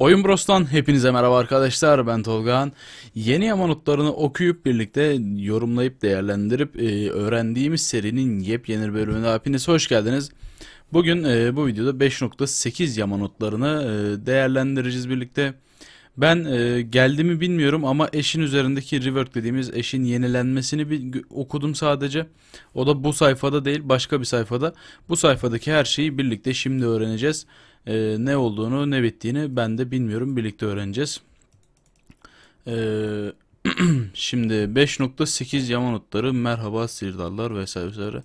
Oyun Bros'tan hepinize merhaba arkadaşlar ben Tolga'n. Yeni yamanutlarını okuyup birlikte yorumlayıp değerlendirip e, öğrendiğimiz serinin yepyeni bölümüne hepiniz hoş geldiniz. Bugün e, bu videoda 5.8 yamanutlarını e, değerlendireceğiz birlikte. Ben e, geldi mi bilmiyorum ama eşin üzerindeki rework dediğimiz eşin yenilenmesini bir okudum sadece. O da bu sayfada değil başka bir sayfada. Bu sayfadaki her şeyi birlikte şimdi öğreneceğiz. Ee, ne olduğunu ne bittiğini ben de bilmiyorum. Birlikte öğreneceğiz. Ee, şimdi 5.8 notları merhaba sirdarlar vesaire vesaire.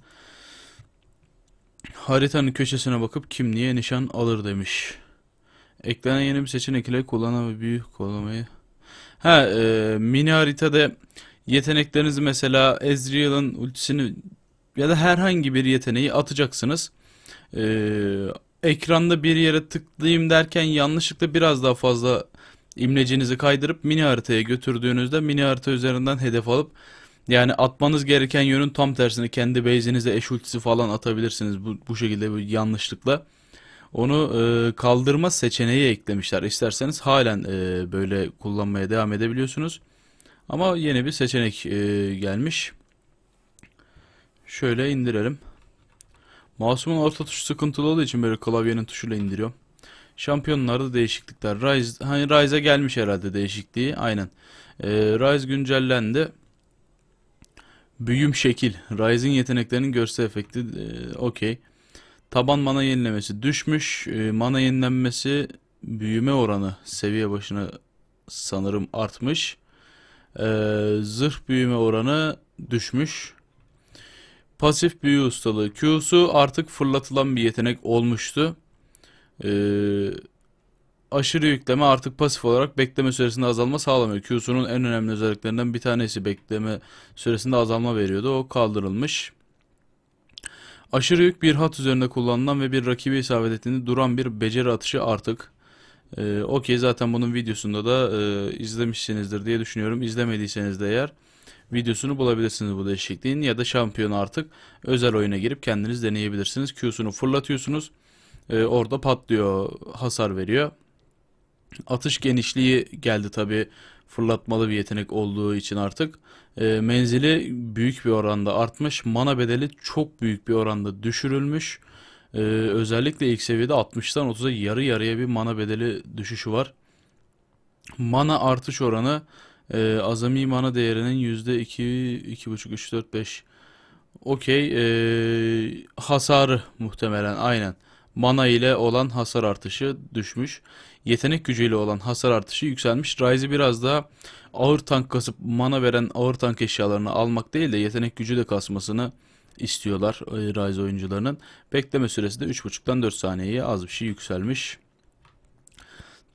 Haritanın köşesine bakıp kim niye nişan alır demiş. Eklenen yeni bir seçenek ile kullanan büyük kollamayı. Ha e, mini haritada yeteneklerinizi mesela Ezreal'ın ultisini ya da herhangi bir yeteneği atacaksınız. E, ekranda bir yere tıklayayım derken yanlışlıkla biraz daha fazla imlecinizi kaydırıp mini haritaya götürdüğünüzde mini harita üzerinden hedef alıp yani atmanız gereken yönün tam tersini kendi base'inize eş falan atabilirsiniz bu, bu şekilde bu yanlışlıkla. Onu e, kaldırma seçeneği eklemişler. İsterseniz halen e, böyle kullanmaya devam edebiliyorsunuz. Ama yeni bir seçenek e, gelmiş. Şöyle indirelim. Masumun orta tuşu sıkıntılı olduğu için böyle klavyenin tuşuyla indiriyorum. Şampiyonlarda değişiklikler. Rise, hani Rise'a gelmiş herhalde değişikliği. Aynen. Ee, Rise güncellendi. Büyüm şekil. Rise'in yeteneklerinin görsel efekti. Ee, Okey. Taban mana yenilemesi düşmüş. Ee, mana yenilenmesi büyüme oranı seviye başına sanırım artmış. Ee, zırh büyüme oranı düşmüş pasif büyü ustalığı Q'su artık fırlatılan bir yetenek olmuştu. Ee, aşırı yükleme artık pasif olarak bekleme süresinde azalma sağlamıyor. Q'sunun en önemli özelliklerinden bir tanesi bekleme süresinde azalma veriyordu. O kaldırılmış. Aşırı yük bir hat üzerinde kullanılan ve bir rakibi isabet ettiğinde duran bir beceri atışı artık. Ee, Okey zaten bunun videosunda da e, izlemişsinizdir diye düşünüyorum. İzlemediyseniz de eğer videosunu bulabilirsiniz bu değişikliğin ya da şampiyon artık özel oyuna girip kendiniz deneyebilirsiniz. Q'sunu fırlatıyorsunuz. E, orada patlıyor, hasar veriyor. Atış genişliği geldi tabi fırlatmalı bir yetenek olduğu için artık. E, menzili büyük bir oranda artmış. Mana bedeli çok büyük bir oranda düşürülmüş. E, özellikle ilk seviyede 60'tan 30'a yarı yarıya bir mana bedeli düşüşü var. Mana artış oranı e, azami mana değerinin yüzde iki, iki buçuk, üç, dört, beş. Okey. E, hasarı muhtemelen aynen. Mana ile olan hasar artışı düşmüş. Yetenek gücüyle olan hasar artışı yükselmiş. Ryze'i biraz daha ağır tank kasıp mana veren ağır tank eşyalarını almak değil de yetenek gücü de kasmasını istiyorlar Ryze oyuncularının. Bekleme süresi de 3.5'dan 4 saniyeye az bir şey yükselmiş.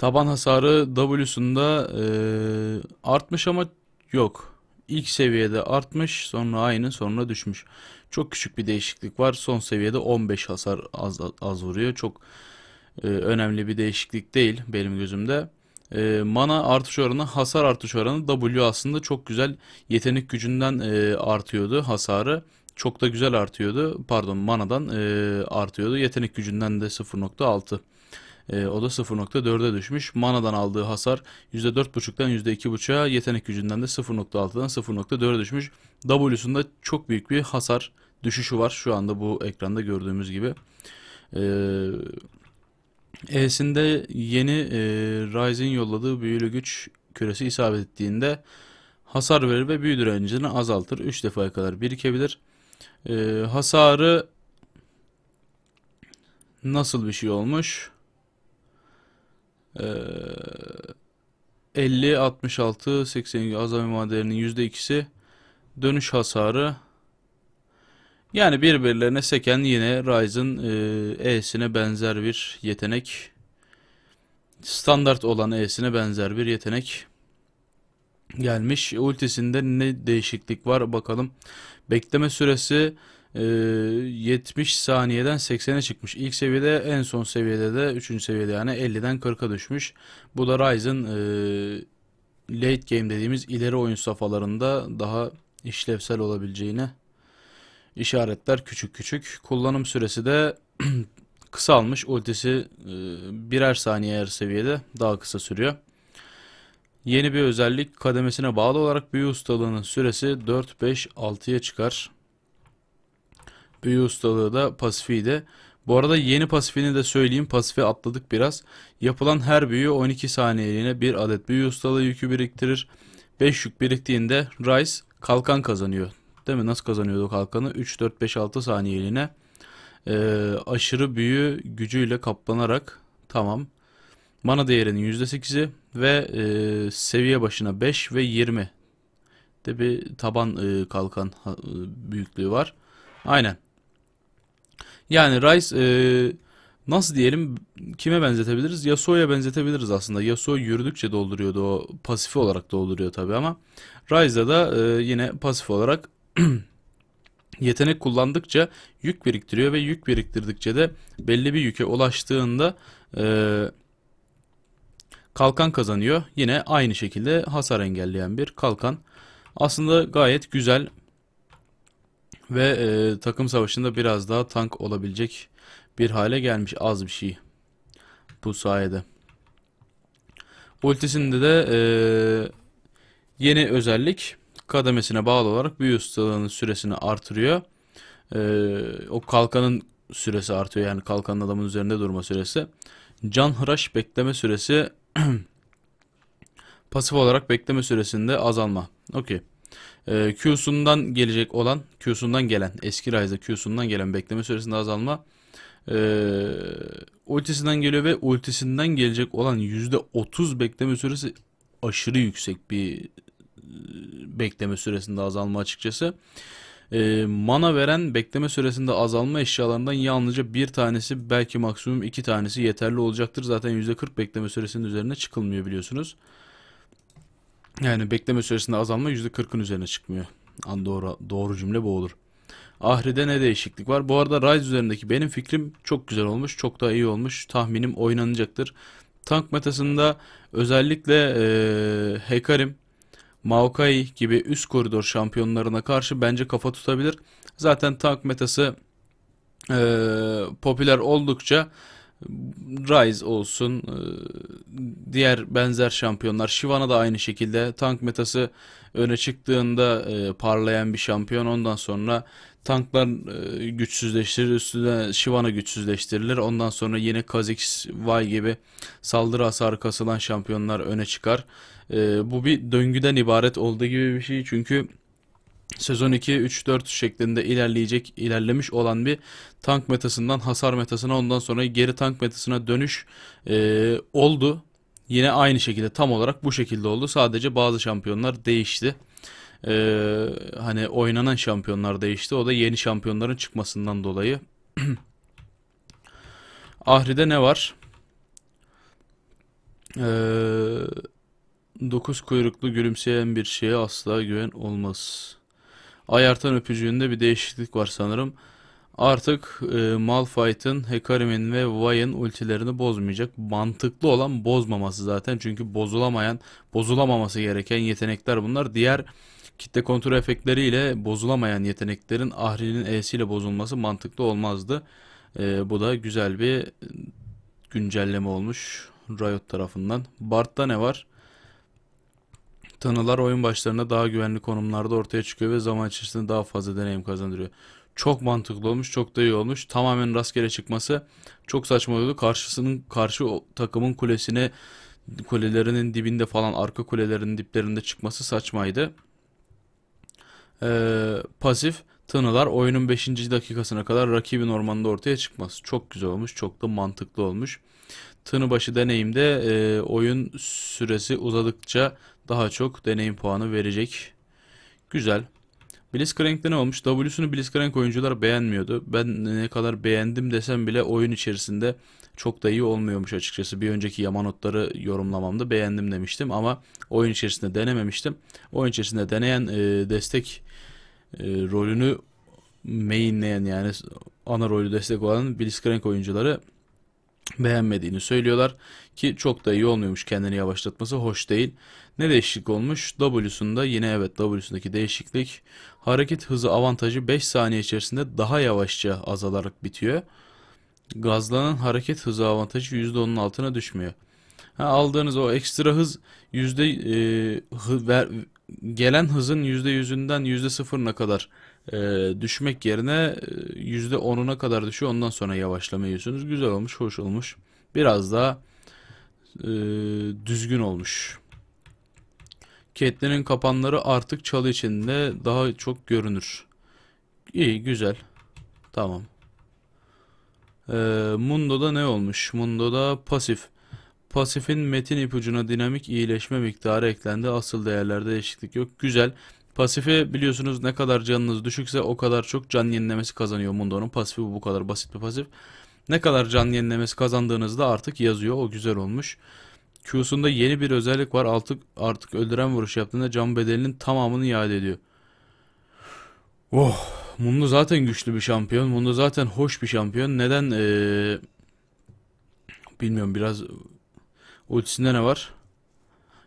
Taban hasarı W'sunda e, artmış ama yok. İlk seviyede artmış sonra aynı sonra düşmüş. Çok küçük bir değişiklik var. Son seviyede 15 hasar az, az vuruyor. Çok e, önemli bir değişiklik değil benim gözümde. E, mana artış oranı hasar artış oranı W aslında çok güzel yetenek gücünden e, artıyordu hasarı. Çok da güzel artıyordu. Pardon manadan e, artıyordu. Yetenek gücünden de 0.6. Ee, o da 0.4'e düşmüş. Mana'dan aldığı hasar %4.5'dan %2.5'a yetenek gücünden de 0.6'dan 0.4'e düşmüş. W'sunda çok büyük bir hasar düşüşü var şu anda bu ekranda gördüğümüz gibi. Eee... E'sinde yeni e, Ryzen yolladığı büyülü güç küresi isabet ettiğinde hasar verir ve büyü direncini azaltır. 3 defaya kadar birikebilir. E, hasarı nasıl bir şey olmuş? Ee, 50, 66, 80 azami maddelerinin %2'si dönüş hasarı. Yani birbirlerine seken yine Ryzen e, E'sine benzer bir yetenek. Standart olan E'sine benzer bir yetenek gelmiş. Ultisinde ne değişiklik var bakalım. Bekleme süresi 70 ee, saniyeden 80'e çıkmış. İlk seviyede en son seviyede de 3. seviyede yani 50'den 40'a düşmüş. Bu da Ryzen e, late game dediğimiz ileri oyun safhalarında daha işlevsel olabileceğine işaretler küçük küçük. Kullanım süresi de kısalmış. Ultisi e, birer saniye her seviyede daha kısa sürüyor. Yeni bir özellik kademesine bağlı olarak büyü ustalığının süresi 4-5-6'ya çıkar. Büyü ustalığı da Pasifi'de. Bu arada yeni pasifini de söyleyeyim. Pasifi atladık biraz. Yapılan her büyü 12 saniyeliğine bir adet büyü ustalığı yükü biriktirir. 5 yük biriktiğinde Rice kalkan kazanıyor. Değil mi? Nasıl kazanıyordu kalkanı? 3, 4, 5, 6 saniyeliğine e, aşırı büyü gücüyle kaplanarak tamam. Mana değerinin %8'i ve e, seviye başına 5 ve 20 de bir taban e, kalkan e, büyüklüğü var. Aynen. Yani Rice e, nasıl diyelim kime benzetebiliriz? Yasuo'ya benzetebiliriz aslında. Yasuo yürüdükçe dolduruyordu o pasifi olarak dolduruyor tabi ama Rise'da da e, yine pasif olarak yetenek kullandıkça yük biriktiriyor ve yük biriktirdikçe de belli bir yüke ulaştığında e, kalkan kazanıyor. Yine aynı şekilde hasar engelleyen bir kalkan. Aslında gayet güzel ve e, takım savaşında biraz daha tank olabilecek bir hale gelmiş az bir şey. Bu sayede. Ultisinde de e, yeni özellik kademesine bağlı olarak büyü ustalığının süresini artırıyor. E, o kalkanın süresi artıyor yani kalkanın adamın üzerinde durma süresi. Can hıraş bekleme süresi pasif olarak bekleme süresinde azalma. Okey. E, Q'sundan gelecek olan, Q'sundan gelen, eski Ryze'da Q'sundan gelen bekleme süresinde azalma e, ultisinden geliyor ve ultisinden gelecek olan %30 bekleme süresi aşırı yüksek bir e, bekleme süresinde azalma açıkçası. E, mana veren bekleme süresinde azalma eşyalarından yalnızca bir tanesi belki maksimum iki tanesi yeterli olacaktır. Zaten %40 bekleme süresinin üzerine çıkılmıyor biliyorsunuz. Yani bekleme süresinde azalma %40'ın üzerine çıkmıyor. An doğru, doğru cümle bu olur. Ahri'de ne değişiklik var? Bu arada Rise üzerindeki benim fikrim çok güzel olmuş. Çok daha iyi olmuş. Tahminim oynanacaktır. Tank metasında özellikle ee, Hekarim, Maokai gibi üst koridor şampiyonlarına karşı bence kafa tutabilir. Zaten tank metası ee, popüler oldukça Rise olsun, e, diğer benzer şampiyonlar. Shyvana da aynı şekilde tank metası öne çıktığında e, parlayan bir şampiyon. Ondan sonra tanklar e, güçsüzleştirilir, üstüne Shyvana güçsüzleştirilir. Ondan sonra yine Kha'Zix, Vi gibi saldırı hasarı kasılan şampiyonlar öne çıkar. Bu bir döngüden ibaret olduğu gibi bir şey çünkü sezon 2 3-4 şeklinde ilerleyecek ilerlemiş olan bir tank metasından hasar metasına ondan sonra geri tank metasına dönüş e, oldu. Yine aynı şekilde tam olarak bu şekilde oldu. Sadece bazı şampiyonlar değişti. E, hani oynanan şampiyonlar değişti. O da yeni şampiyonların çıkmasından dolayı. Ahri'de ne var? Eee Dokuz kuyruklu gülümseyen bir şeye asla güven olmaz ayartan öpücüğünde bir değişiklik var sanırım. Artık e, Malphite'ın, Hecarim'in ve Vay'ın ultilerini bozmayacak. Mantıklı olan bozmaması zaten. Çünkü bozulamayan, bozulamaması gereken yetenekler bunlar. Diğer kitle kontrol efektleriyle bozulamayan yeteneklerin Ahri'nin E'siyle bozulması mantıklı olmazdı. E, bu da güzel bir güncelleme olmuş Riot tarafından. Bart'ta ne var? Tanılar oyun başlarında daha güvenli konumlarda ortaya çıkıyor ve zaman içerisinde daha fazla deneyim kazandırıyor. Çok mantıklı olmuş, çok da iyi olmuş. Tamamen rastgele çıkması çok saçma oldu. Karşısının karşı takımın kulesine kulelerinin dibinde falan arka kulelerin diplerinde çıkması saçmaydı. Ee, pasif Tanılar oyunun 5. dakikasına kadar rakibin ormanında ortaya çıkması. Çok güzel olmuş, çok da mantıklı olmuş. Tını başı deneyimde e, oyun süresi uzadıkça daha çok deneyim puanı verecek. Güzel. Blitzcrank'te ne olmuş? W'sunu Blitzcrank oyuncular beğenmiyordu. Ben ne kadar beğendim desem bile oyun içerisinde çok da iyi olmuyormuş açıkçası. Bir önceki notları yorumlamamda beğendim demiştim ama oyun içerisinde denememiştim. Oyun içerisinde deneyen e, destek e, rolünü mainleyen yani ana rolü destek olan Blitzcrank oyuncuları beğenmediğini söylüyorlar ki çok da iyi olmuyormuş kendini yavaşlatması hoş değil. Ne değişiklik olmuş? W'sunda yine evet W'sundaki değişiklik hareket hızı avantajı 5 saniye içerisinde daha yavaşça azalarak bitiyor. Gazlanan hareket hızı avantajı %10'un altına düşmüyor. Ha, aldığınız o ekstra hız yüzde e, hı, ver, gelen hızın %100'ünden %0'ına kadar e, düşmek yerine %10'una e, kadar düşüyor. Ondan sonra yavaşlamıyorsunuz. Güzel olmuş, hoş olmuş. Biraz daha e, düzgün olmuş. Ketlenin kapanları artık çalı içinde daha çok görünür. İyi, güzel. Tamam. E, Mundo'da ne olmuş? Mundo'da pasif. Pasifin metin ipucuna dinamik iyileşme miktarı eklendi. Asıl değerlerde değişiklik yok. Güzel. Pasifi biliyorsunuz ne kadar canınız düşükse o kadar çok can yenilemesi kazanıyor Mundo'nun. Pasifi bu, kadar basit bir pasif. Ne kadar can yenilemesi kazandığınızda artık yazıyor. O güzel olmuş. Q'sunda yeni bir özellik var. Artık, artık öldüren vuruş yaptığında can bedelinin tamamını iade ediyor. Oh, Mundo zaten güçlü bir şampiyon. Mundo zaten hoş bir şampiyon. Neden ee, bilmiyorum biraz Ultisinde ne var?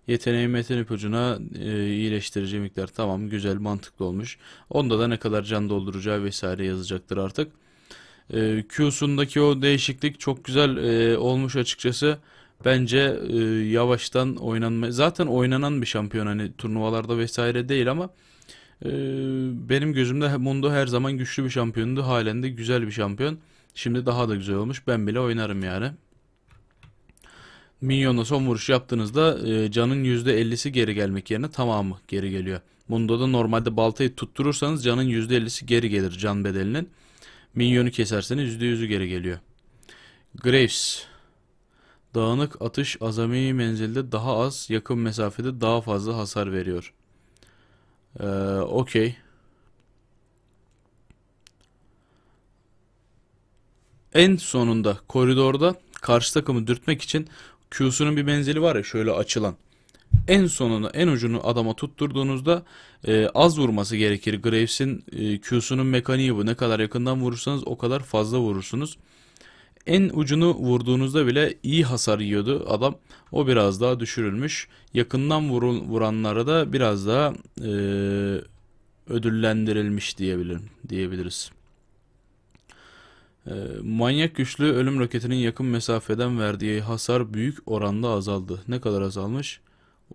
Yeteneği metin ipucuna e, iyileştirici miktar. Tamam güzel mantıklı olmuş. Onda da ne kadar can dolduracağı vesaire yazacaktır artık. E, Q'sundaki o değişiklik çok güzel e, olmuş açıkçası. Bence e, yavaştan oynanma zaten oynanan bir şampiyon hani turnuvalarda vesaire değil ama e, benim gözümde Mundo her zaman güçlü bir şampiyondu. Halen de güzel bir şampiyon. Şimdi daha da güzel olmuş. Ben bile oynarım yani. Minyonla son vuruş yaptığınızda e, canın %50'si geri gelmek yerine tamamı geri geliyor. Bunda da normalde baltayı tutturursanız canın %50'si geri gelir can bedelinin. Minyonu keserseniz %100'ü geri geliyor. Graves Dağınık atış azami menzilde daha az yakın mesafede daha fazla hasar veriyor. Ee, Okey. En sonunda koridorda karşı takımı dürtmek için Q'sunun bir benzeri var ya şöyle açılan. En sonunu en ucunu adama tutturduğunuzda e, az vurması gerekir. Graves'in e, Q'sunun mekaniği bu. Ne kadar yakından vurursanız o kadar fazla vurursunuz. En ucunu vurduğunuzda bile iyi hasar yiyordu adam. O biraz daha düşürülmüş. Yakından vurul, vuranlara da biraz daha e, ödüllendirilmiş diyebilirim diyebiliriz. E, manyak güçlü ölüm roketinin yakın mesafeden verdiği hasar büyük oranda azaldı. Ne kadar azalmış?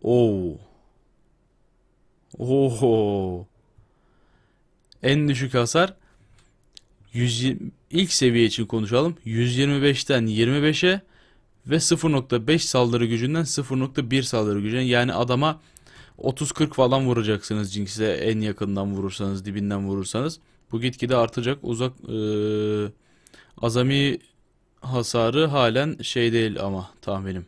Oo. Oho. En düşük hasar 120, ilk seviye için konuşalım. 125'ten 25'e ve 0.5 saldırı gücünden 0.1 saldırı gücüne yani adama 30-40 falan vuracaksınız Jinx'e en yakından vurursanız dibinden vurursanız. Bu gitgide artacak uzak ee, Azami hasarı halen şey değil ama tahminim.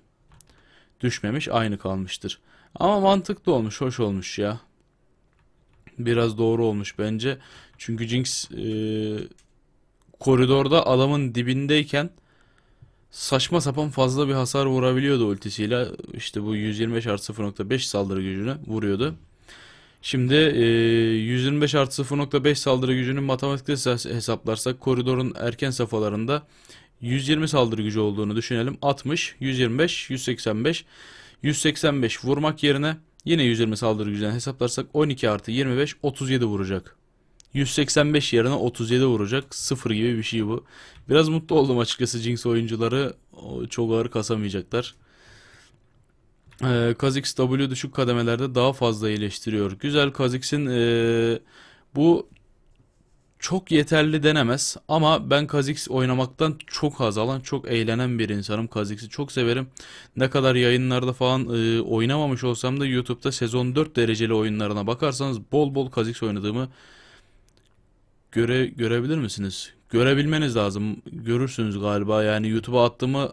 Düşmemiş aynı kalmıştır. Ama mantıklı olmuş hoş olmuş ya. Biraz doğru olmuş bence. Çünkü Jinx e, koridorda adamın dibindeyken saçma sapan fazla bir hasar vurabiliyordu ultisiyle. İşte bu 125 artı 0.5 saldırı gücünü vuruyordu. Şimdi e, 125 artı 0.5 saldırı gücünün matematikte hesaplarsak koridorun erken safhalarında 120 saldırı gücü olduğunu düşünelim. 60, 125, 185, 185 vurmak yerine yine 120 saldırı gücünden hesaplarsak 12 artı 25 37 vuracak. 185 yerine 37 vuracak. Sıfır gibi bir şey bu. Biraz mutlu oldum açıkçası Jinx oyuncuları. Çok ağır kasamayacaklar e, ee, Kazix W düşük kademelerde daha fazla iyileştiriyor. Güzel Kazix'in e, bu çok yeterli denemez ama ben Kazix oynamaktan çok haz alan, çok eğlenen bir insanım. Kazix'i çok severim. Ne kadar yayınlarda falan e, oynamamış olsam da YouTube'da sezon 4 dereceli oyunlarına bakarsanız bol bol Kazix oynadığımı göre görebilir misiniz? Görebilmeniz lazım. Görürsünüz galiba. Yani YouTube'a attığımı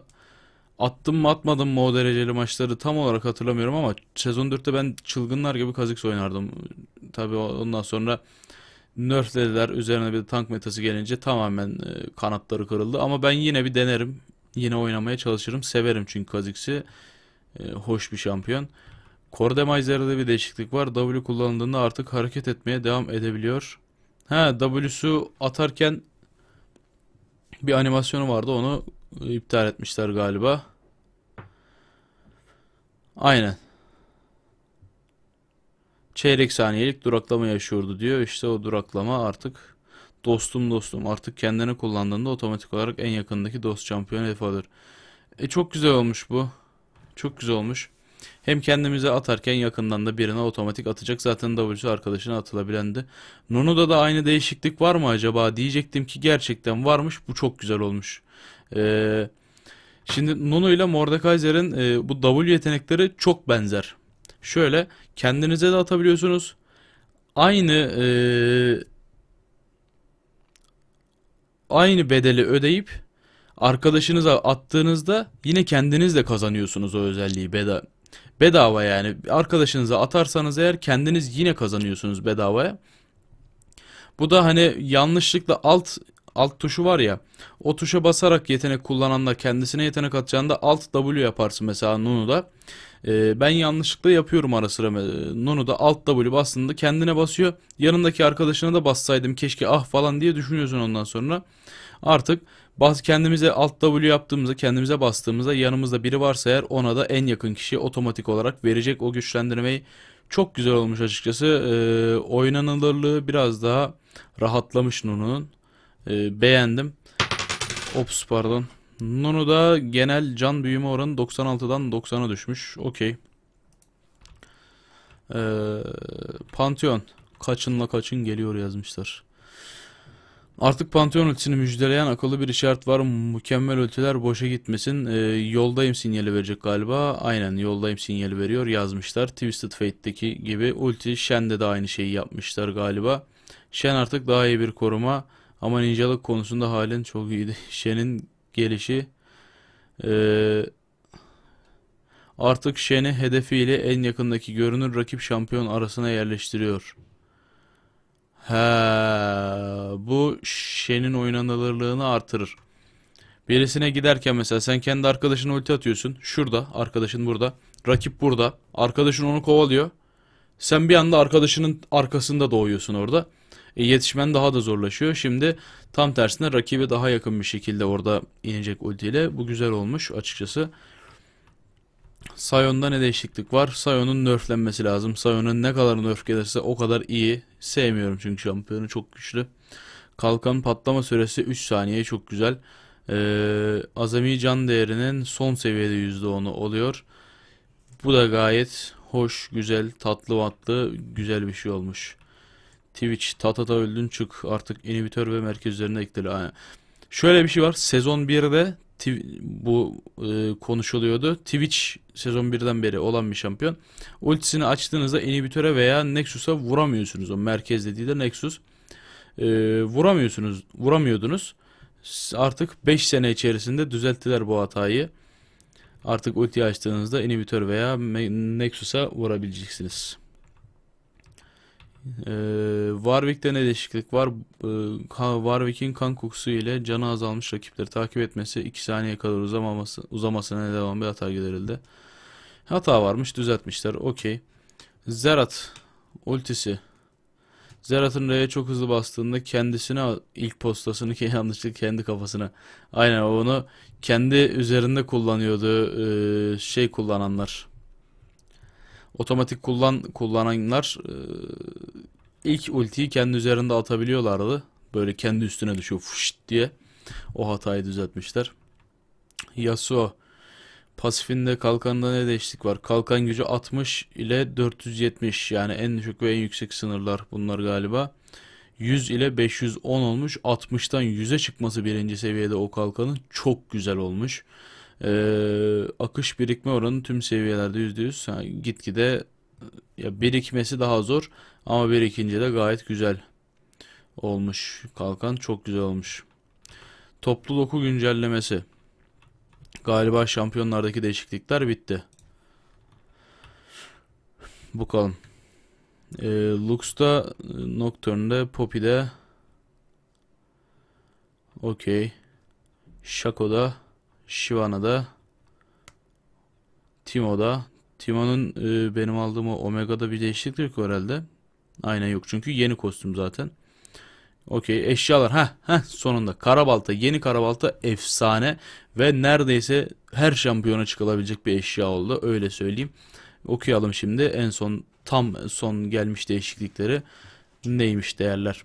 attım mı atmadım mı o dereceli maçları tam olarak hatırlamıyorum ama sezon 4'te ben çılgınlar gibi Kha'Zix oynardım. tabi ondan sonra nerflediler üzerine bir tank metası gelince tamamen e, kanatları kırıldı ama ben yine bir denerim. Yine oynamaya çalışırım. Severim çünkü Kha'Zix'i. E, hoş bir şampiyon. Core Demiser'da bir değişiklik var. W kullanıldığında artık hareket etmeye devam edebiliyor. Ha W'su atarken bir animasyonu vardı. Onu iptal etmişler galiba. Aynen. Çeyrek saniyelik duraklama yaşıyordu diyor. İşte o duraklama artık dostum dostum artık kendini kullandığında otomatik olarak en yakındaki dost şampiyon hedef alır. E çok güzel olmuş bu. Çok güzel olmuş. Hem kendimize atarken yakından da birine otomatik atacak. Zaten W'su arkadaşına atılabilendi. Nonu'da da aynı değişiklik var mı acaba diyecektim ki gerçekten varmış. Bu çok güzel olmuş. Ee, şimdi Nono ile Mordekaiser'in e, bu W yetenekleri çok benzer. Şöyle kendinize de atabiliyorsunuz. Aynı e, aynı bedeli ödeyip arkadaşınıza attığınızda yine kendiniz de kazanıyorsunuz o özelliği bedel Bedava yani. Arkadaşınıza atarsanız eğer kendiniz yine kazanıyorsunuz bedavaya. Bu da hani yanlışlıkla alt alt tuşu var ya. O tuşa basarak yetenek kullananla kendisine yetenek atacağında alt W yaparsın mesela Nunu'da. Ee, ben yanlışlıkla yapıyorum ara sıra. E, Nunu'da alt W bastığında kendine basıyor. Yanındaki arkadaşına da bassaydım keşke ah falan diye düşünüyorsun ondan sonra. Artık bazı kendimize alt W yaptığımızda kendimize bastığımızda yanımızda biri varsa eğer ona da en yakın kişi otomatik olarak verecek o güçlendirmeyi çok güzel olmuş açıkçası. Ee, oynanılırlığı biraz daha rahatlamış Nunu'nun. Ee, beğendim. Ops pardon. Nunu da genel can büyüme oranı 96'dan 90'a düşmüş. Okey. Ee, Pantheon. Kaçınla kaçın geliyor yazmışlar. Artık Pantheon ultisini müjdeleyen akıllı bir işaret var. Mükemmel ultiler boşa gitmesin. Ee, yoldayım sinyali verecek galiba. Aynen yoldayım sinyali veriyor yazmışlar. Twisted Fate'deki gibi ulti Shen'de de aynı şeyi yapmışlar galiba. Shen artık daha iyi bir koruma. Ama ninjalık konusunda halen çok iyiydi. Shen'in gelişi... Ee, artık Shen'i hedefiyle en yakındaki görünür rakip şampiyon arasına yerleştiriyor. He, bu şenin oynanılırlığını artırır. Birisine giderken mesela sen kendi arkadaşına ulti atıyorsun. Şurada arkadaşın burada. Rakip burada. Arkadaşın onu kovalıyor. Sen bir anda arkadaşının arkasında doğuyorsun orada. E, yetişmen daha da zorlaşıyor. Şimdi tam tersine rakibe daha yakın bir şekilde orada inecek ultiyle. Bu güzel olmuş açıkçası. Sayon'da ne değişiklik var? Sayon'un nerflenmesi lazım. Sayon'un ne kadar nerf gelirse o kadar iyi. Sevmiyorum çünkü şampiyonu çok güçlü. Kalkan patlama süresi 3 saniye çok güzel. Ee, azami can değerinin son seviyede %10'u oluyor. Bu da gayet hoş, güzel, tatlı vatlı güzel bir şey olmuş. Twitch, tatata öldün çık artık inhibitor ve merkezlerine ekledi. Aynen. Şöyle bir şey var. Sezon 1'de bu e, konuşuluyordu. Twitch sezon 1'den beri olan bir şampiyon. Ultisini açtığınızda inhibitöre veya Nexus'a vuramıyorsunuz. O merkez dediği de Nexus. E, vuramıyorsunuz, vuramıyordunuz. Artık 5 sene içerisinde düzelttiler bu hatayı. Artık ultiyi açtığınızda inhibitör veya Nexus'a vurabileceksiniz. Ee, Warwick'te ne değişiklik var? Ee, Warwick'in kan kokusu ile canı azalmış rakipleri takip etmesi 2 saniye kadar uzamaması, uzamasına neden olan bir hata giderildi. Hata varmış düzeltmişler. Okey. Zerat ultisi. Zerat'ın R'ye çok hızlı bastığında kendisine ilk postasını ki yanlışlıkla kendi kafasına. Aynen onu kendi üzerinde kullanıyordu ee, şey kullananlar otomatik kullan kullananlar e, ilk ultiyi kendi üzerinde atabiliyorlardı. Böyle kendi üstüne düşüyor fışt diye. O hatayı düzeltmişler. Yasuo pasifinde kalkanında ne değişiklik var? Kalkan gücü 60 ile 470 yani en düşük ve en yüksek sınırlar bunlar galiba. 100 ile 510 olmuş. 60'tan 100'e çıkması birinci seviyede o kalkanın çok güzel olmuş. Ee, akış birikme oranı tüm seviyelerde yüzde yüz. gitgide e, ya birikmesi daha zor ama birikince de gayet güzel olmuş. Kalkan çok güzel olmuş. Toplu doku güncellemesi. Galiba şampiyonlardaki değişiklikler bitti. Bakalım. Ee, e, Lux'ta Nocturne'da Poppy'de Okey. Shaco'da Shivana da, Timo'da. Timo'nun e, benim aldığım Omega'da bir değişiklik yok herhalde. Aynen yok çünkü yeni kostüm zaten. Okey eşyalar ha ha sonunda Karabalta yeni Karabalta efsane ve neredeyse her şampiyona çıkılabilecek bir eşya oldu öyle söyleyeyim. Okuyalım şimdi en son tam son gelmiş değişiklikleri neymiş değerler.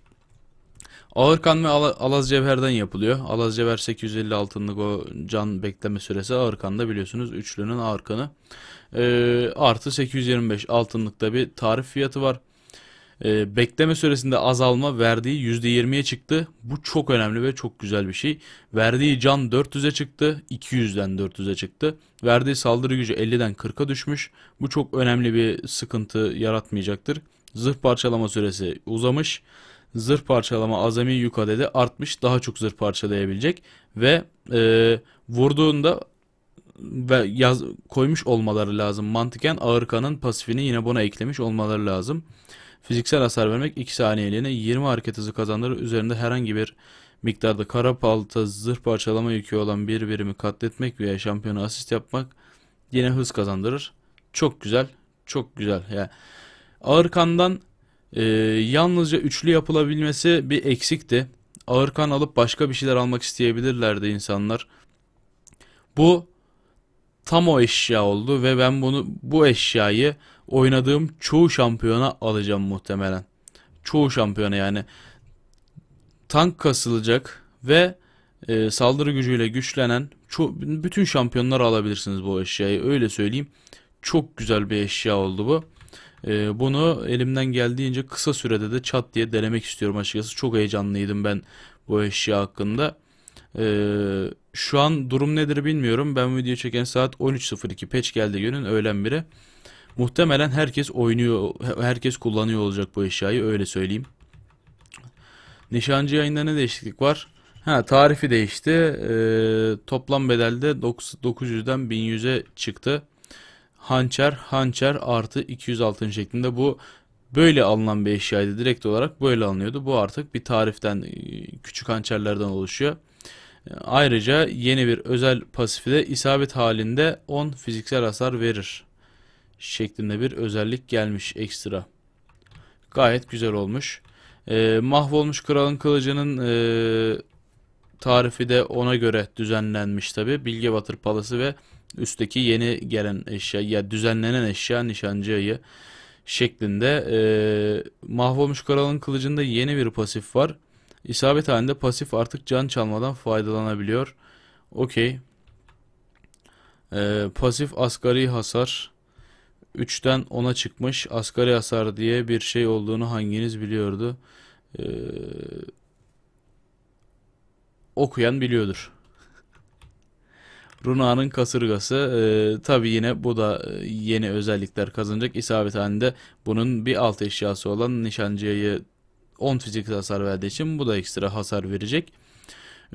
Ağır ve Alaz Cevher'den yapılıyor. Alaz Cevher 850 altınlık o can bekleme süresi ağır kanda biliyorsunuz. Üçlünün ağır kanı. Ee, artı 825 altınlıkta bir tarif fiyatı var. Ee, bekleme süresinde azalma verdiği %20'ye çıktı. Bu çok önemli ve çok güzel bir şey. Verdiği can 400'e çıktı. 200'den 400'e çıktı. Verdiği saldırı gücü 50'den 40'a düşmüş. Bu çok önemli bir sıkıntı yaratmayacaktır. Zırh parçalama süresi uzamış zırh parçalama azami yük adedi artmış daha çok zırh parçalayabilecek ve e, vurduğunda ve yaz, koymuş olmaları lazım. Mantıken ağır pasifini yine buna eklemiş olmaları lazım. Fiziksel hasar vermek 2 saniyeliğine 20 hareket hızı kazandırır. Üzerinde herhangi bir miktarda kara palta zırh parçalama yükü olan bir birimi katletmek veya şampiyonu asist yapmak yine hız kazandırır. Çok güzel. Çok güzel. Yani ağır kandan ee, yalnızca üçlü yapılabilmesi bir eksikti. Ağırkan alıp başka bir şeyler almak isteyebilirlerdi insanlar. Bu tam o eşya oldu ve ben bunu bu eşyayı oynadığım çoğu şampiyona alacağım muhtemelen. Çoğu şampiyona yani. Tank kasılacak ve e, saldırı gücüyle güçlenen bütün şampiyonlar alabilirsiniz bu eşyayı öyle söyleyeyim. Çok güzel bir eşya oldu bu. Ee, bunu elimden geldiğince kısa sürede de çat diye denemek istiyorum açıkçası. Çok heyecanlıydım ben bu eşya hakkında. Ee, şu an durum nedir bilmiyorum. Ben video çeken saat 13.02 peç geldi günün öğlen biri. Muhtemelen herkes oynuyor, herkes kullanıyor olacak bu eşyayı öyle söyleyeyim. Nişancı yayında ne değişiklik var? Ha tarifi değişti. Ee, toplam bedelde 900'den 1100'e çıktı hançer hançer artı 206 şeklinde bu böyle alınan bir eşyaydı. Direkt olarak böyle alınıyordu. Bu artık bir tariften e, küçük hançerlerden oluşuyor. E, ayrıca yeni bir özel pasifi de isabet halinde 10 fiziksel hasar verir şeklinde bir özellik gelmiş ekstra. Gayet güzel olmuş. E, mahvolmuş kralın kılıcının e, Tarifi de ona göre düzenlenmiş tabi. bilge batır Palası ve üstteki yeni gelen eşya ya düzenlenen eşya nişancı ayı şeklinde. E, mahvolmuş kralın kılıcında yeni bir pasif var. İsabet halinde pasif artık can çalmadan faydalanabiliyor. Okey. E, pasif asgari hasar. 3'ten 10'a çıkmış asgari hasar diye bir şey olduğunu hanginiz biliyordu? Eee okuyan biliyordur. Runa'nın kasırgası e, tabi yine bu da e, yeni özellikler kazanacak. İsabet halinde bunun bir alt eşyası olan nişancıyı 10 fizik hasar verdiği için bu da ekstra hasar verecek.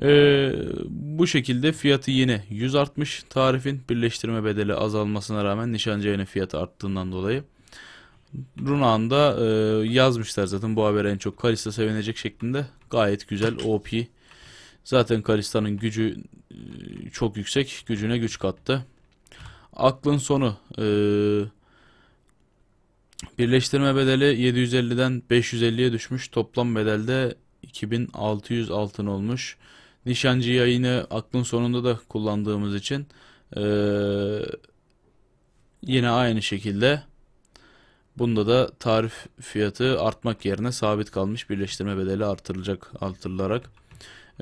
Ee, bu şekilde fiyatı yine 160 tarifin birleştirme bedeli azalmasına rağmen nişancıya yayını fiyatı arttığından dolayı. Runan'da e, yazmışlar zaten bu haber en çok Kalista sevinecek şeklinde gayet güzel OP Zaten Kalistanın gücü e, çok yüksek. Gücüne güç kattı. Aklın sonu. E, birleştirme bedeli 750'den 550'ye düşmüş. Toplam bedelde 2600 altın olmuş. Nişancı yayını aklın sonunda da kullandığımız için e, yine aynı şekilde bunda da tarif fiyatı artmak yerine sabit kalmış birleştirme bedeli artırılacak artırılarak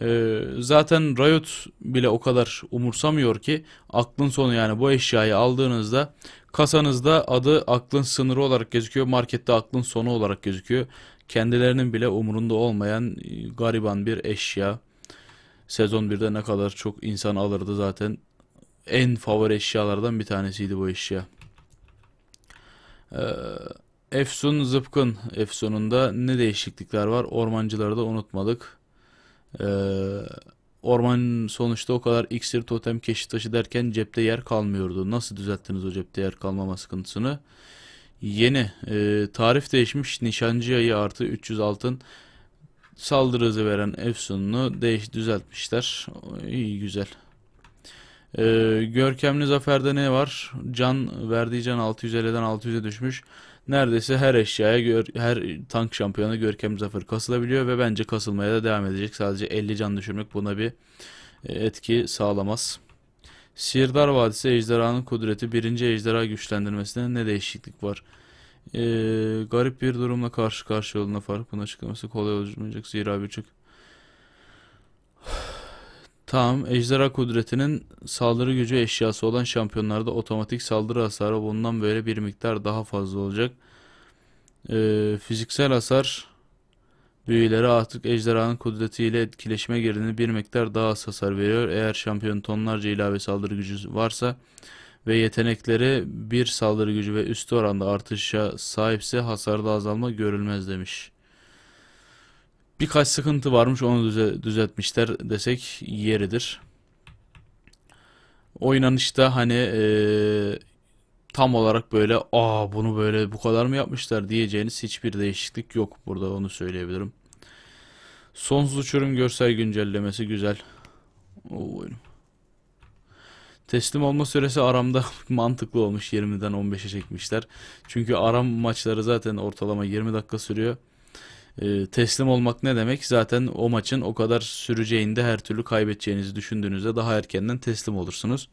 ee, zaten Riot bile o kadar umursamıyor ki aklın sonu yani bu eşyayı aldığınızda kasanızda adı aklın sınırı olarak gözüküyor. Markette aklın sonu olarak gözüküyor. Kendilerinin bile umurunda olmayan e, gariban bir eşya. Sezon 1'de ne kadar çok insan alırdı zaten. En favori eşyalardan bir tanesiydi bu eşya. Ee, Efsun Zıpkın Efsun'unda ne değişiklikler var? Ormancıları da unutmadık. Ee, orman sonuçta o kadar iksir totem keşi taşı derken cepte yer kalmıyordu. Nasıl düzelttiniz o cepte yer kalmama sıkıntısını? Yeni e, tarif değişmiş nişancı yayı artı 300 altın saldırı hızı veren Efsun'u değiş düzeltmişler. İyi güzel. Ee, görkemli zaferde ne var? Can verdiği can 650'den 600'e düşmüş neredeyse her eşyaya, gör, her tank şampiyonu Görkem Zafer kasılabiliyor ve bence kasılmaya da devam edecek. Sadece 50 can düşürmek buna bir e, etki sağlamaz. Sirdar Vadisi Ejderhanın Kudreti birinci Ejderha güçlendirmesinde ne değişiklik var? Ee, garip bir durumla karşı karşıya olduğuna fark. Buna açıklaması kolay olmayacak zira birçok Tamam, ejderha kudretinin saldırı gücü eşyası olan şampiyonlarda otomatik saldırı hasarı bundan böyle bir miktar daha fazla olacak. Ee, fiziksel hasar büyüleri artık ejderhanın kudretiyle etkileşime girdiğinde bir miktar daha az hasar veriyor. Eğer şampiyon tonlarca ilave saldırı gücü varsa ve yetenekleri bir saldırı gücü ve üstü oranda artışa sahipse hasarda azalma görülmez demiş. Birkaç sıkıntı varmış onu düzeltmişler desek yeridir. Oynanışta hani e, tam olarak böyle aa bunu böyle bu kadar mı yapmışlar diyeceğiniz hiçbir değişiklik yok burada onu söyleyebilirim. Sonsuz uçurum görsel güncellemesi güzel. Oo, Teslim olma süresi aramda mantıklı olmuş 20'den 15'e çekmişler. Çünkü aram maçları zaten ortalama 20 dakika sürüyor e, teslim olmak ne demek? Zaten o maçın o kadar süreceğinde her türlü kaybedeceğinizi düşündüğünüzde daha erkenden teslim olursunuz.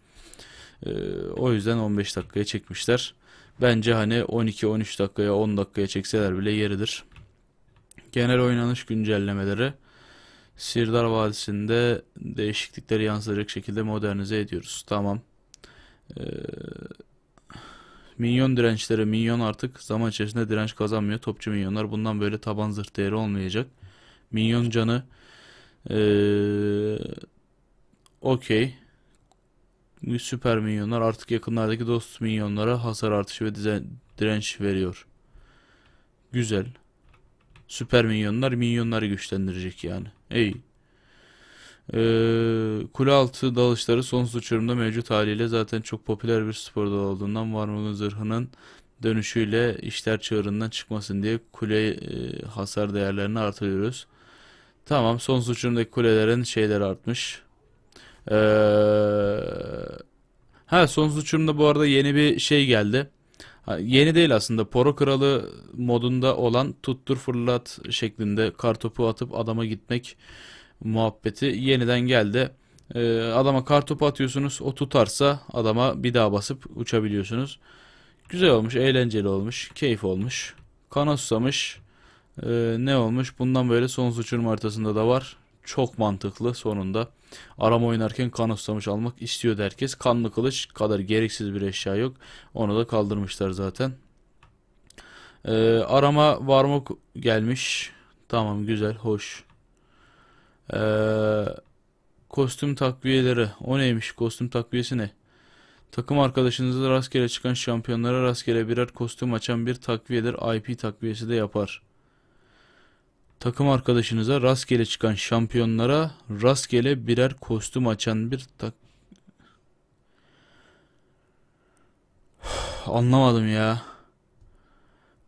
E, o yüzden 15 dakikaya çekmişler. Bence hani 12-13 dakikaya 10 dakikaya çekseler bile yeridir. Genel oynanış güncellemeleri Sirdar Vadisi'nde değişiklikleri yansıtacak şekilde modernize ediyoruz. Tamam. Ee, Minyon dirençleri. Minyon artık zaman içerisinde direnç kazanmıyor. Topçu minyonlar. Bundan böyle taban zırh değeri olmayacak. Minyon canı ee, okey. Süper minyonlar artık yakınlardaki dost minyonlara hasar artışı ve direnç veriyor. Güzel. Süper minyonlar minyonları güçlendirecek yani. Ey. Ee, kule altı dalışları sonsuz uçurumda mevcut haliyle zaten çok popüler bir spor dalı olduğundan Varmog'un zırhının dönüşüyle işler çığırından çıkmasın diye kule e, hasar değerlerini artırıyoruz. Tamam son uçurumdaki kulelerin şeyler artmış. Ee, ha son uçurumda bu arada yeni bir şey geldi. Ha, yeni değil aslında Poro Kralı modunda olan tuttur fırlat şeklinde kartopu atıp adama gitmek muhabbeti yeniden geldi. E, adama kartopu atıyorsunuz. O tutarsa adama bir daha basıp uçabiliyorsunuz. Güzel olmuş, eğlenceli olmuş, keyif olmuş. Kana susamış. Ee, ne olmuş? Bundan böyle sonsuz uçurum haritasında da var. Çok mantıklı sonunda. Arama oynarken kan susamış almak istiyordu herkes. Kanlı kılıç kadar gereksiz bir eşya yok. Onu da kaldırmışlar zaten. Ee, arama varmak gelmiş. Tamam güzel, hoş. Ee, kostüm takviyeleri. O neymiş? Kostüm takviyesi ne? Takım arkadaşınızla rastgele çıkan şampiyonlara rastgele birer kostüm açan bir takviyedir. IP takviyesi de yapar. Takım arkadaşınıza rastgele çıkan şampiyonlara rastgele birer kostüm açan bir tak... Anlamadım ya.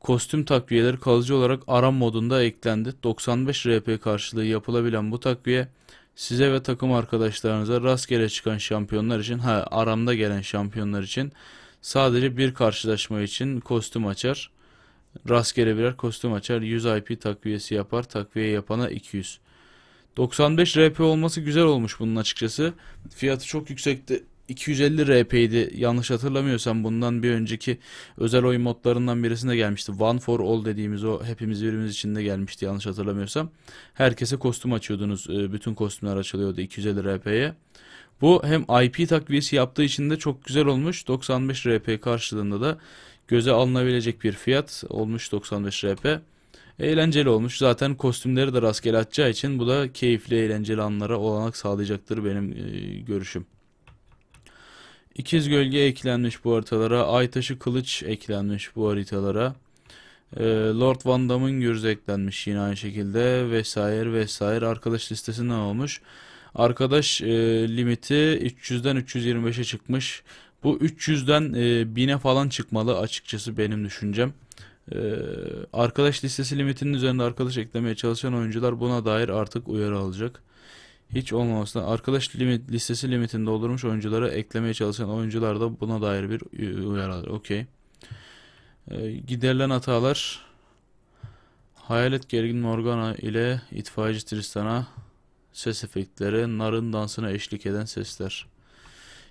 Kostüm takviyeleri kalıcı olarak aram modunda eklendi. 95 RP karşılığı yapılabilen bu takviye size ve takım arkadaşlarınıza rastgele çıkan şampiyonlar için ha aramda gelen şampiyonlar için sadece bir karşılaşma için kostüm açar. Rastgele birer kostüm açar. 100 IP takviyesi yapar. Takviye yapana 200. 95 RP olması güzel olmuş bunun açıkçası. Fiyatı çok yüksekti. 250 RP'ydi yanlış hatırlamıyorsam bundan bir önceki özel oyun modlarından birisinde gelmişti. One for All dediğimiz o hepimiz birimiz içinde gelmişti yanlış hatırlamıyorsam. Herkese kostüm açıyordunuz. E, bütün kostümler açılıyordu 250 RP'ye. Bu hem IP takviyesi yaptığı için de çok güzel olmuş. 95 RP karşılığında da göze alınabilecek bir fiyat olmuş 95 RP. Eğlenceli olmuş. Zaten kostümleri de rastgele atacağı için bu da keyifli eğlenceli anlara olanak sağlayacaktır benim e, görüşüm. İkiz Gölge eklenmiş bu haritalara. Aytaşı Kılıç eklenmiş bu haritalara. E, Lord Van Damme'ın Gürzü eklenmiş yine aynı şekilde. Vesaire vesaire. Arkadaş listesinden olmuş. Arkadaş e, limiti 300'den 325'e çıkmış. Bu 300'den e, 1000'e falan çıkmalı açıkçası benim düşüncem. E, arkadaş listesi limitinin üzerinde arkadaş eklemeye çalışan oyuncular buna dair artık uyarı alacak hiç olmamasına arkadaş limit, listesi limitini doldurmuş oyuncuları eklemeye çalışan oyuncular da buna dair bir e, uyarı alır. Okey. E, giderilen hatalar Hayalet gergin Morgana ile itfaiyeci Tristan'a ses efektleri, narın dansına eşlik eden sesler.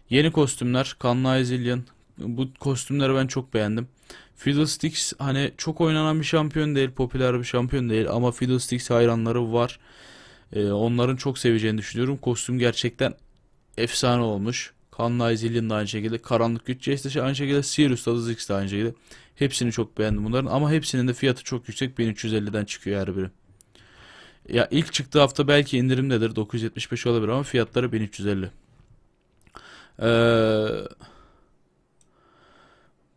Yeni kostümler, Kanlı Aizilyan. Bu kostümleri ben çok beğendim. Fiddlesticks hani çok oynanan bir şampiyon değil, popüler bir şampiyon değil ama Fiddlesticks hayranları var. E, onların çok seveceğini düşünüyorum. Kostüm gerçekten efsane olmuş. Kanlı Izillion da aynı şekilde. Karanlık Güç Jess aynı şekilde. Sirius da Zix de aynı şekilde. Hepsini çok beğendim bunların. Ama hepsinin de fiyatı çok yüksek. 1350'den çıkıyor her biri. Ya ilk çıktığı hafta belki indirimdedir. 975 olabilir ama fiyatları 1350. Ee,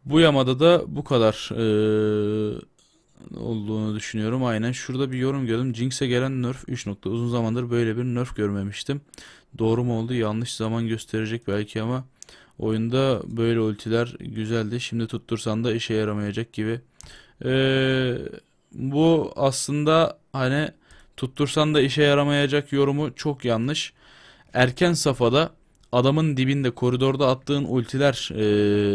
bu yamada da bu kadar. Ee, olduğunu düşünüyorum. Aynen şurada bir yorum gördüm. Jinx'e gelen nerf 3 nokta. Uzun zamandır böyle bir nerf görmemiştim. Doğru mu oldu? Yanlış zaman gösterecek belki ama oyunda böyle ultiler güzeldi. Şimdi tuttursan da işe yaramayacak gibi. Ee, bu aslında hani tuttursan da işe yaramayacak yorumu çok yanlış. Erken safhada adamın dibinde koridorda attığın ultiler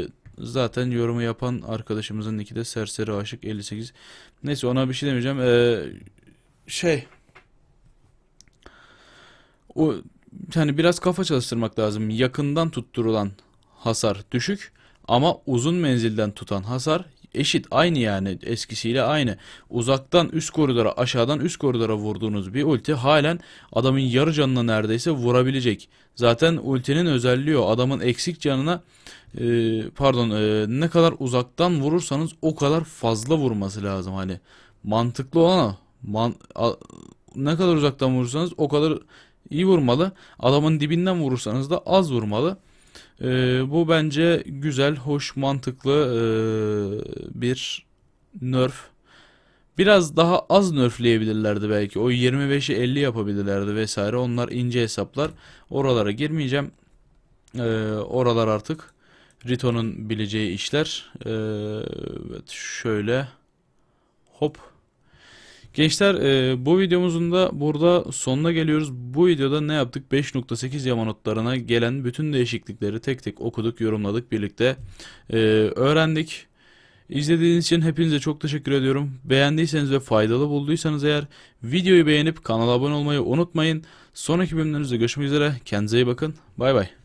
e, Zaten yorumu yapan arkadaşımızın iki de serseri aşık 58. Neyse ona bir şey demeyeceğim. Ee, şey o yani biraz kafa çalıştırmak lazım. Yakından tutturulan hasar düşük ama uzun menzilden tutan hasar eşit aynı yani eskisiyle aynı. Uzaktan üst koridora aşağıdan üst koridora vurduğunuz bir ulti halen adamın yarı canına neredeyse vurabilecek. Zaten ultinin özelliği o adamın eksik canına e, pardon e, ne kadar uzaktan vurursanız o kadar fazla vurması lazım hani. Mantıklı olan o. Man, a, ne kadar uzaktan vurursanız o kadar iyi vurmalı. Adamın dibinden vurursanız da az vurmalı. E, bu bence güzel, hoş, mantıklı e, bir nerf. Biraz daha az nerfleyebilirlerdi belki. O 25'i 50 yapabilirlerdi vesaire. Onlar ince hesaplar. Oralara girmeyeceğim. E, oralar artık Rito'nun bileceği işler. E, evet şöyle hop. Gençler e, bu videomuzun da burada sonuna geliyoruz. Bu videoda ne yaptık? 5.8 yama notlarına gelen bütün değişiklikleri tek tek okuduk, yorumladık, birlikte e, öğrendik. İzlediğiniz için hepinize çok teşekkür ediyorum. Beğendiyseniz ve faydalı bulduysanız eğer videoyu beğenip kanala abone olmayı unutmayın. Sonraki bölümlerimizde görüşmek üzere. Kendinize iyi bakın. Bay bay.